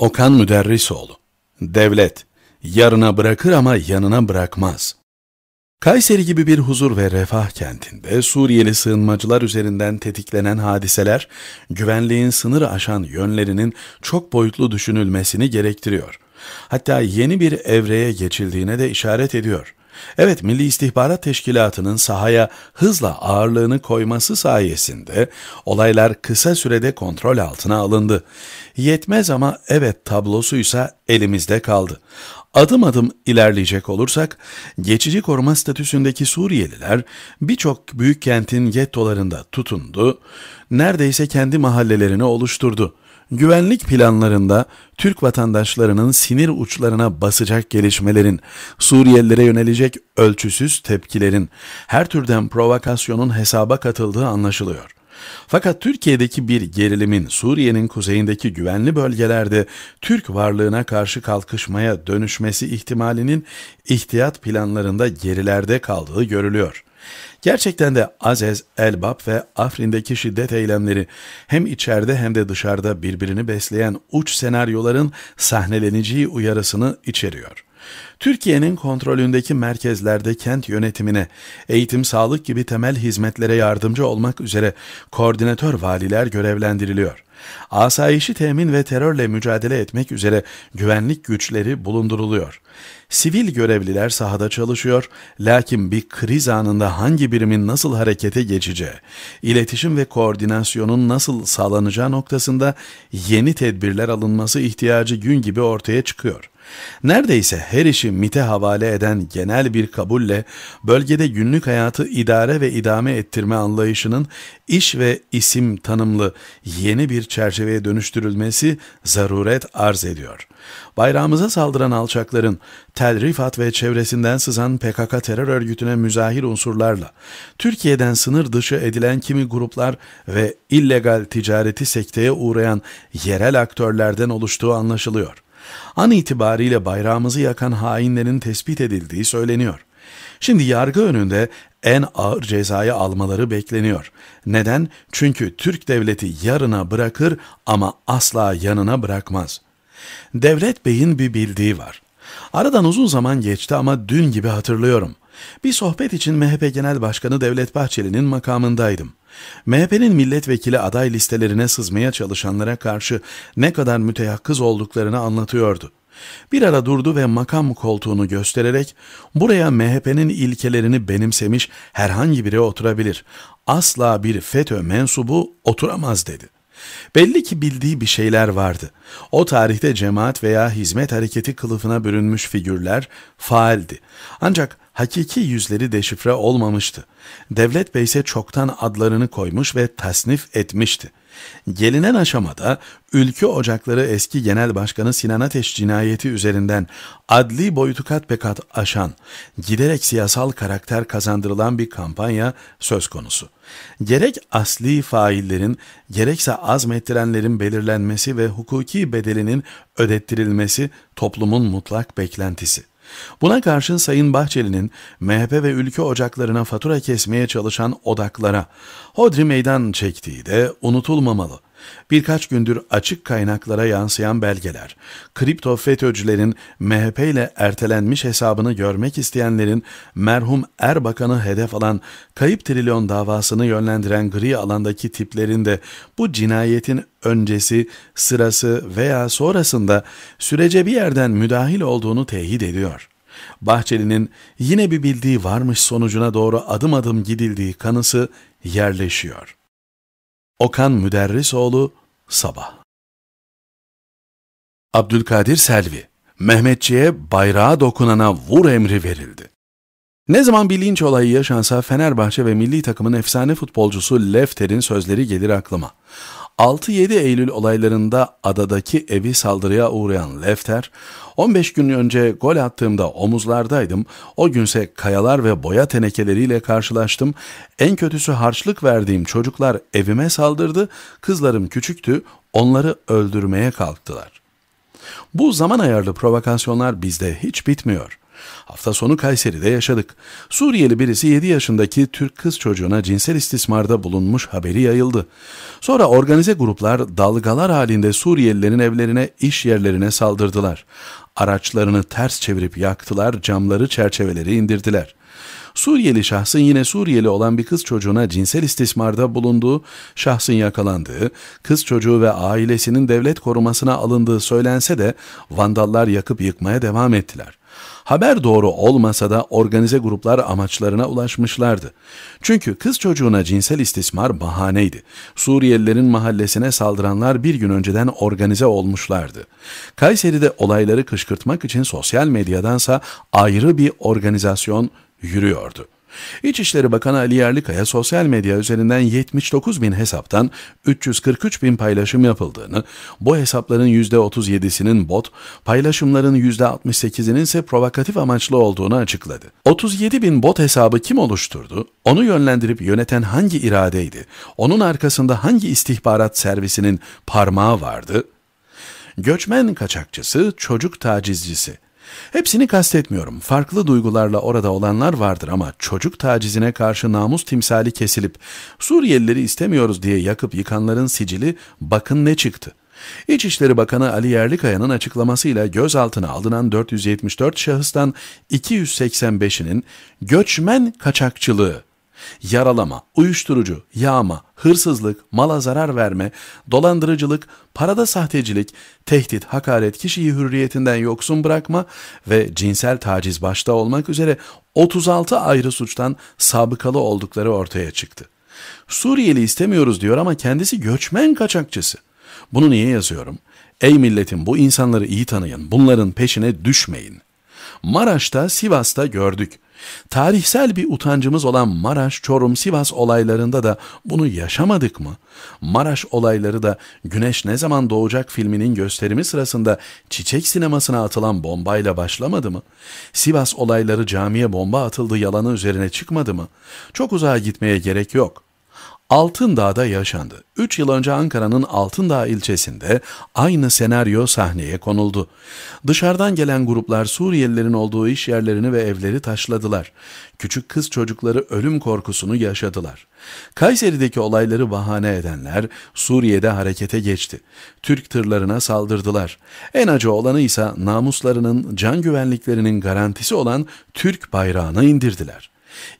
Okan Müderrisoğlu Devlet, yarına bırakır ama yanına bırakmaz. Kayseri gibi bir huzur ve refah kentinde Suriyeli sığınmacılar üzerinden tetiklenen hadiseler, güvenliğin sınırı aşan yönlerinin çok boyutlu düşünülmesini gerektiriyor. Hatta yeni bir evreye geçildiğine de işaret ediyor. Evet Milli İstihbarat Teşkilatı'nın sahaya hızla ağırlığını koyması sayesinde olaylar kısa sürede kontrol altına alındı. Yetmez ama evet tablosuysa elimizde kaldı. Adım adım ilerleyecek olursak, geçici koruma statüsündeki Suriyeliler birçok büyük kentin gettolarında tutundu, neredeyse kendi mahallelerini oluşturdu. Güvenlik planlarında Türk vatandaşlarının sinir uçlarına basacak gelişmelerin, Suriyelilere yönelecek ölçüsüz tepkilerin, her türden provokasyonun hesaba katıldığı anlaşılıyor. Fakat Türkiye'deki bir gerilimin Suriye'nin kuzeyindeki güvenli bölgelerde Türk varlığına karşı kalkışmaya dönüşmesi ihtimalinin ihtiyat planlarında gerilerde kaldığı görülüyor. Gerçekten de Aziz Elbap ve Afrin'deki şiddet eylemleri hem içeride hem de dışarıda birbirini besleyen uç senaryoların sahneleneceği uyarısını içeriyor. Türkiye'nin kontrolündeki merkezlerde kent yönetimine, eğitim, sağlık gibi temel hizmetlere yardımcı olmak üzere koordinatör valiler görevlendiriliyor. Asayişi temin ve terörle mücadele etmek üzere güvenlik güçleri bulunduruluyor. Sivil görevliler sahada çalışıyor, lakin bir kriz anında hangi birimin nasıl harekete geçeceği, iletişim ve koordinasyonun nasıl sağlanacağı noktasında yeni tedbirler alınması ihtiyacı gün gibi ortaya çıkıyor. Neredeyse her işi MIT'e havale eden genel bir kabulle bölgede günlük hayatı idare ve idame ettirme anlayışının iş ve isim tanımlı yeni bir çerçeveye dönüştürülmesi zaruret arz ediyor. Bayrağımıza saldıran alçakların Tel Rifat ve çevresinden sızan PKK terör örgütüne müzahir unsurlarla Türkiye'den sınır dışı edilen kimi gruplar ve illegal ticareti sekteye uğrayan yerel aktörlerden oluştuğu anlaşılıyor. An itibariyle bayrağımızı yakan hainlerin tespit edildiği söyleniyor. Şimdi yargı önünde en ağır cezayı almaları bekleniyor. Neden? Çünkü Türk devleti yarına bırakır ama asla yanına bırakmaz. Devlet Bey'in bir bildiği var. Aradan uzun zaman geçti ama dün gibi hatırlıyorum. Bir sohbet için MHP Genel Başkanı Devlet Bahçeli'nin makamındaydım. MHP'nin milletvekili aday listelerine sızmaya çalışanlara karşı ne kadar müteyakkız olduklarını anlatıyordu. Bir ara durdu ve makam koltuğunu göstererek buraya MHP'nin ilkelerini benimsemiş herhangi biri oturabilir. Asla bir FETÖ mensubu oturamaz dedi. Belli ki bildiği bir şeyler vardı. O tarihte cemaat veya hizmet hareketi kılıfına bürünmüş figürler faaldi. Ancak hakiki yüzleri deşifre olmamıştı. Devlet Bey ise çoktan adlarını koymuş ve tasnif etmişti. Gelinen aşamada Ülkü Ocakları eski Genel Başkanı Sinan Ateş cinayeti üzerinden adli boyutu kat be kat aşan, giderek siyasal karakter kazandırılan bir kampanya söz konusu. Gerek asli faillerin, gerekse azmettirenlerin belirlenmesi ve hukuki bedelinin ödettirilmesi toplumun mutlak beklentisi. Buna karşın Sayın Bahçeli'nin MHP ve ülke ocaklarına fatura kesmeye çalışan odaklara hodri meydan çektiği de unutulmamalı. Birkaç gündür açık kaynaklara yansıyan belgeler, kripto FETÖ'cülerin MHP ile ertelenmiş hesabını görmek isteyenlerin merhum Erbakan'ı hedef alan kayıp trilyon davasını yönlendiren gri alandaki tiplerin de bu cinayetin öncesi, sırası veya sonrasında sürece bir yerden müdahil olduğunu teyit ediyor. Bahçeli'nin yine bir bildiği varmış sonucuna doğru adım adım gidildiği kanısı yerleşiyor. Okan Müderrisoğlu, Sabah Abdülkadir Selvi, Mehmetçiğe bayrağa dokunana vur emri verildi. Ne zaman bir linç olayı yaşansa Fenerbahçe ve milli takımın efsane futbolcusu Lefter'in sözleri gelir aklıma. 6-7 Eylül olaylarında adadaki evi saldırıya uğrayan Lefter, 15 gün önce gol attığımda omuzlardaydım, o günse kayalar ve boya tenekeleriyle karşılaştım, en kötüsü harçlık verdiğim çocuklar evime saldırdı, kızlarım küçüktü, onları öldürmeye kalktılar. Bu zaman ayarlı provokasyonlar bizde hiç bitmiyor. Hafta sonu Kayseri'de yaşadık. Suriyeli birisi 7 yaşındaki Türk kız çocuğuna cinsel istismarda bulunmuş haberi yayıldı. Sonra organize gruplar dalgalar halinde Suriyelilerin evlerine, iş yerlerine saldırdılar. Araçlarını ters çevirip yaktılar, camları, çerçeveleri indirdiler. Suriyeli şahsın yine Suriyeli olan bir kız çocuğuna cinsel istismarda bulunduğu, şahsın yakalandığı, kız çocuğu ve ailesinin devlet korumasına alındığı söylense de vandallar yakıp yıkmaya devam ettiler. Haber doğru olmasa da organize gruplar amaçlarına ulaşmışlardı. Çünkü kız çocuğuna cinsel istismar bahaneydi. Suriyelilerin mahallesine saldıranlar bir gün önceden organize olmuşlardı. Kayseri'de olayları kışkırtmak için sosyal medyadansa ayrı bir organizasyon yürüyordu. İçişleri Bakanı Ali Yerlikaya sosyal medya üzerinden 79 bin hesaptan 343 bin paylaşım yapıldığını, bu hesapların %37'sinin bot, paylaşımların %68'inin ise provokatif amaçlı olduğunu açıkladı. 37 bin bot hesabı kim oluşturdu? Onu yönlendirip yöneten hangi iradeydi? Onun arkasında hangi istihbarat servisinin parmağı vardı? Göçmen kaçakçısı, çocuk tacizcisi. Hepsini kastetmiyorum. Farklı duygularla orada olanlar vardır ama çocuk tacizine karşı namus timsali kesilip Suriyelileri istemiyoruz diye yakıp yıkanların sicili bakın ne çıktı. İçişleri Bakanı Ali Yerlikaya'nın açıklamasıyla gözaltına alınan 474 şahıstan 285'inin göçmen kaçakçılığı Yaralama, uyuşturucu, yağma, hırsızlık, mala zarar verme, dolandırıcılık, parada sahtecilik, tehdit, hakaret, kişiyi hürriyetinden yoksun bırakma ve cinsel taciz başta olmak üzere 36 ayrı suçtan sabıkalı oldukları ortaya çıktı. Suriyeli istemiyoruz diyor ama kendisi göçmen kaçakçısı. Bunu niye yazıyorum? Ey milletim bu insanları iyi tanıyın, bunların peşine düşmeyin. Maraş'ta, Sivas'ta gördük. Tarihsel bir utancımız olan Maraş, Çorum, Sivas olaylarında da bunu yaşamadık mı? Maraş olayları da Güneş Ne Zaman Doğacak filminin gösterimi sırasında çiçek sinemasına atılan bombayla başlamadı mı? Sivas olayları camiye bomba atıldı yalanı üzerine çıkmadı mı? Çok uzağa gitmeye gerek yok.'' Altındağ'da yaşandı. 3 yıl önce Ankara'nın Altındağ ilçesinde aynı senaryo sahneye konuldu. Dışarıdan gelen gruplar Suriyelilerin olduğu iş yerlerini ve evleri taşladılar. Küçük kız çocukları ölüm korkusunu yaşadılar. Kayseri'deki olayları bahane edenler Suriye'de harekete geçti. Türk tırlarına saldırdılar. En acı olanı ise namuslarının, can güvenliklerinin garantisi olan Türk bayrağını indirdiler.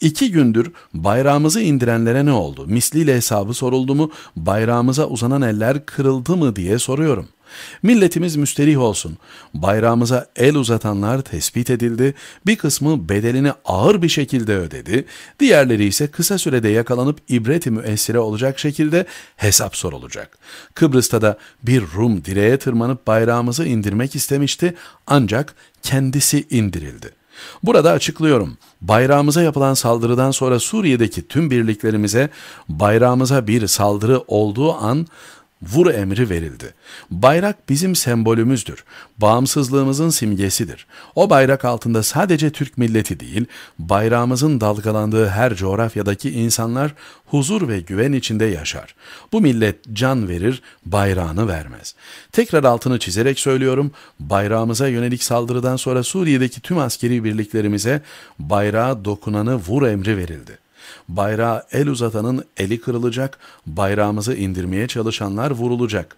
İki gündür bayrağımızı indirenlere ne oldu? Misliyle hesabı soruldu mu? Bayrağımıza uzanan eller kırıldı mı diye soruyorum. Milletimiz müsterih olsun. Bayrağımıza el uzatanlar tespit edildi. Bir kısmı bedelini ağır bir şekilde ödedi. Diğerleri ise kısa sürede yakalanıp ibreti müessire olacak şekilde hesap sorulacak. Kıbrıs'ta da bir Rum direğe tırmanıp bayrağımızı indirmek istemişti ancak kendisi indirildi. Burada açıklıyorum. Bayrağımıza yapılan saldırıdan sonra Suriye'deki tüm birliklerimize bayrağımıza bir saldırı olduğu an vur emri verildi. Bayrak bizim sembolümüzdür. Bağımsızlığımızın simgesidir. O bayrak altında sadece Türk milleti değil, bayrağımızın dalgalandığı her coğrafyadaki insanlar huzur ve güven içinde yaşar. Bu millet can verir, bayrağını vermez. Tekrar altını çizerek söylüyorum, bayrağımıza yönelik saldırıdan sonra Suriye'deki tüm askeri birliklerimize bayrağa dokunanı vur emri verildi. Bayrağa el uzatanın eli kırılacak, bayrağımızı indirmeye çalışanlar vurulacak.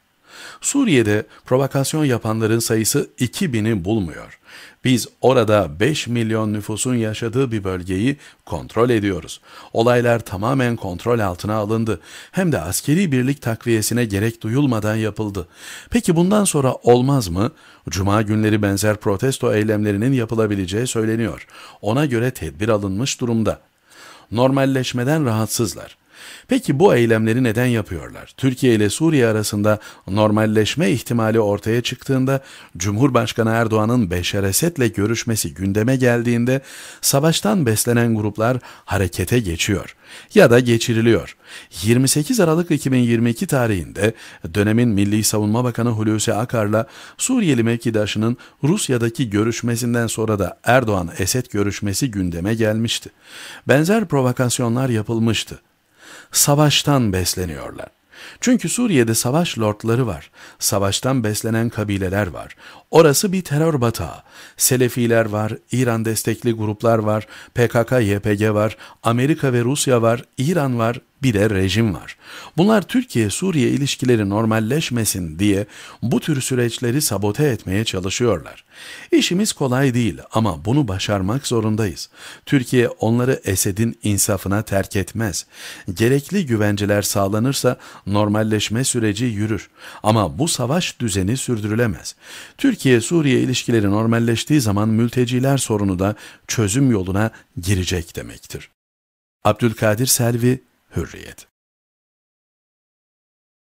Suriye'de provokasyon yapanların sayısı 2000'i bulmuyor. Biz orada 5 milyon nüfusun yaşadığı bir bölgeyi kontrol ediyoruz. Olaylar tamamen kontrol altına alındı. Hem de askeri birlik takviyesine gerek duyulmadan yapıldı. Peki bundan sonra olmaz mı? Cuma günleri benzer protesto eylemlerinin yapılabileceği söyleniyor. Ona göre tedbir alınmış durumda normalleşmeden rahatsızlar. Peki bu eylemleri neden yapıyorlar? Türkiye ile Suriye arasında normalleşme ihtimali ortaya çıktığında, Cumhurbaşkanı Erdoğan'ın Beşer Esed ile görüşmesi gündeme geldiğinde, savaştan beslenen gruplar harekete geçiyor ya da geçiriliyor. 28 Aralık 2022 tarihinde dönemin Milli Savunma Bakanı Hulusi Akar'la Suriyeli mevkidaşının Rusya'daki görüşmesinden sonra da Erdoğan-Esed görüşmesi gündeme gelmişti. Benzer provokasyonlar yapılmıştı savaştan besleniyorlar. Çünkü Suriye'de savaş lordları var. Savaştan beslenen kabileler var. Orası bir terör batağı. Selefiler var, İran destekli gruplar var, PKK, YPG var, Amerika ve Rusya var, İran var, bir de rejim var. Bunlar Türkiye-Suriye ilişkileri normalleşmesin diye bu tür süreçleri sabote etmeye çalışıyorlar. İşimiz kolay değil ama bunu başarmak zorundayız. Türkiye onları Esed'in insafına terk etmez. Gerekli güvenceler sağlanırsa normalleşme süreci yürür. Ama bu savaş düzeni sürdürülemez. Türkiye-Suriye ilişkileri normalleştiği zaman mülteciler sorunu da çözüm yoluna girecek demektir. Abdülkadir Selvi hürriyet.